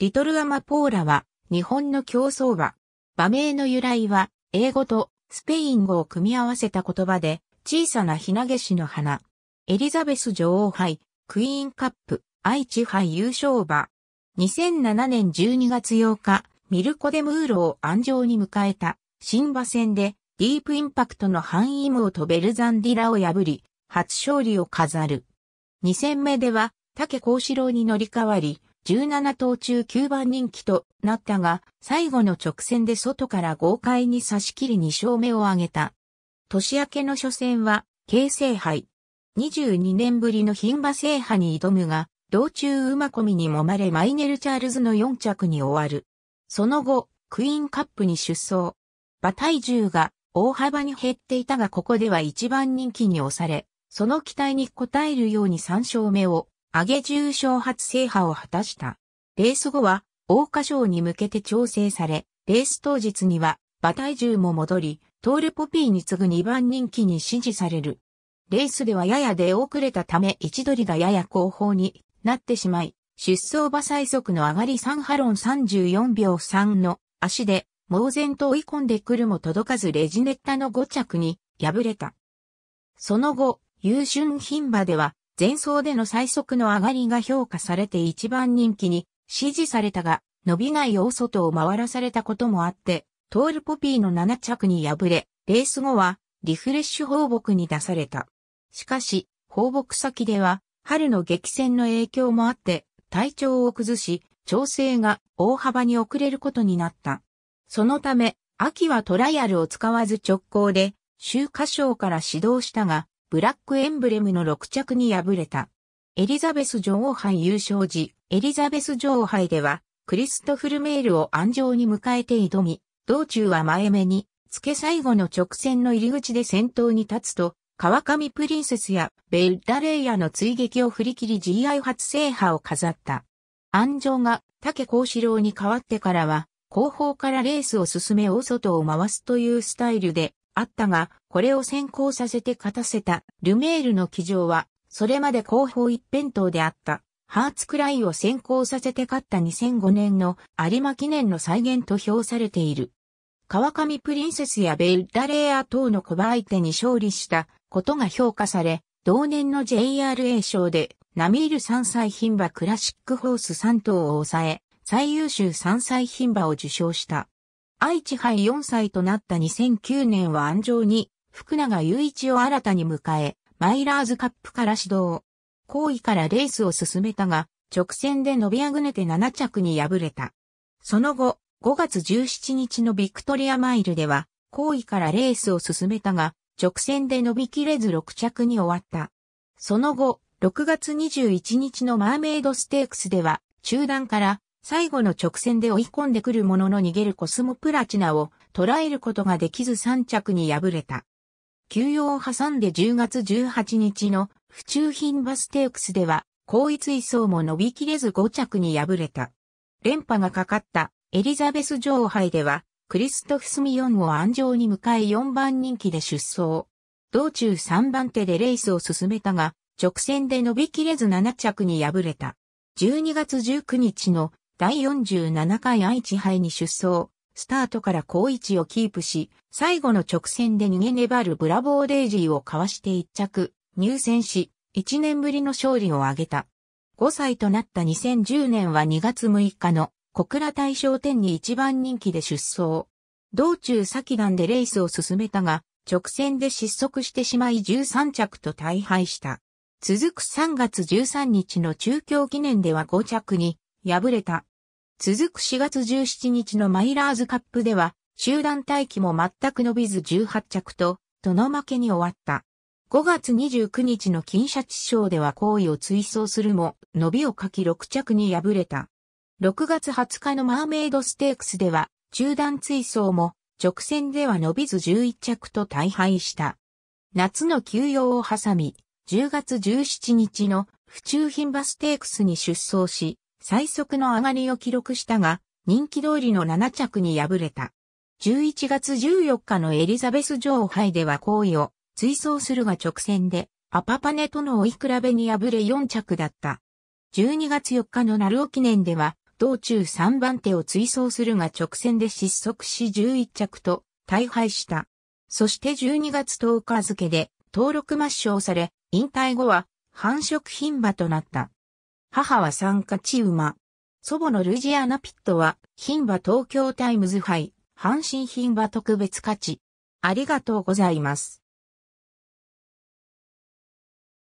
リトルアマポーラは日本の競争馬。馬名の由来は英語とスペイン語を組み合わせた言葉で小さなひなげしの花。エリザベス女王杯、クイーンカップ、愛知杯優勝馬。2007年12月8日、ミルコ・デ・ムーロを安城に迎えた新馬戦でディープインパクトの半とベルザンディラを破り、初勝利を飾る。2戦目では、竹幸四郎に乗り換わり、17頭中9番人気となったが、最後の直線で外から豪快に差し切り2勝目を挙げた。年明けの初戦は、京成杯。22年ぶりの牝馬制覇に挑むが、道中馬込みに揉まれマイネル・チャールズの4着に終わる。その後、クイーンカップに出走。馬体重が大幅に減っていたがここでは一番人気に押され、その期待に応えるように3勝目を上げ重賞初制覇を果たした。レース後は、桜花賞に向けて調整され、レース当日には、馬体重も戻り、トールポピーに次ぐ2番人気に支持される。レースではやや出遅れたため位置取りがやや後方になってしまい、出走馬最速の上がり3ハロン34秒3の足で、猛然と追い込んでくるも届かずレジネッタの5着に敗れた。その後、優春牝馬では、前走での最速の上がりが評価されて一番人気に支持されたが、伸びない大外を回らされたこともあって、トールポピーの7着に敗れ、レース後はリフレッシュ放牧に出された。しかし、放牧先では春の激戦の影響もあって体調を崩し、調整が大幅に遅れることになった。そのため、秋はトライアルを使わず直行で、週華賞から指導したが、ブラックエンブレムの6着に敗れた。エリザベス女王杯優勝時、エリザベス女王杯では、クリストフルメールを安城に迎えて挑み、道中は前目に、付け最後の直線の入り口で先頭に立つと、川上プリンセスやベルダレイヤの追撃を振り切り GI 初制覇を飾った。安城が竹幸四郎に代わってからは、後方からレースを進め大外を回すというスタイルであったが、これを先行させて勝たせたルメールの騎乗は、それまで後方一辺倒であった。ハーツクライを先行させて勝った2005年の有馬記念の再現と評されている。川上プリンセスやベルダレーア等の小バ相手に勝利したことが評価され、同年の JRA 賞でナミール3歳牝馬クラシックホース3頭を抑え、最優秀3歳牝馬を受賞した。愛知杯4歳となった2009年は安城に、福永雄一を新たに迎え、マイラーズカップから始動。後位からレースを進めたが、直線で伸びあぐねて7着に敗れた。その後、5月17日のビクトリアマイルでは、後位からレースを進めたが、直線で伸びきれず6着に終わった。その後、6月21日のマーメイドステークスでは、中段から最後の直線で追い込んでくるものの逃げるコスモプラチナを捉えることができず3着に敗れた。休養を挟んで10月18日の府中品バステークスでは、後一位層も伸びきれず5着に敗れた。連覇がかかったエリザベス女王杯では、クリストフスミヨンを安城に迎え4番人気で出走。道中3番手でレースを進めたが、直線で伸びきれず7着に敗れた。12月19日の第47回愛知杯に出走、スタートから好位置をキープし、最後の直線で逃げ粘るブラボーデイジーをかわして一着、入選し、1年ぶりの勝利を挙げた。5歳となった2010年は2月6日の小倉大賞典に一番人気で出走。道中先段でレースを進めたが、直線で失速してしまい13着と大敗した。続く3月13日の中京記念では5着に敗れた。続く4月17日のマイラーズカップでは、集団待機も全く伸びず18着と、どの負けに終わった。5月29日の金シャチ賞では行為を追走するも、伸びを欠き6着に敗れた。6月20日のマーメイドステークスでは、中段追走も、直線では伸びず11着と大敗した。夏の休養を挟み、10月17日の府中品バステークスに出走し、最速の上がりを記録したが、人気通りの7着に敗れた。11月14日のエリザベス女王杯では好為を追走するが直線で、アパパネとの追い比べに敗れ4着だった。12月4日のナルオ記念では、道中3番手を追走するが直線で失速し11着と大敗した。そして12月10日付で登録抹消され、引退後は繁殖牝馬となった。母は参加チウマ。祖母のルジアナ・ピットは、牝馬東京タイムズ杯、阪神牝馬特別価値。ありがとうございます。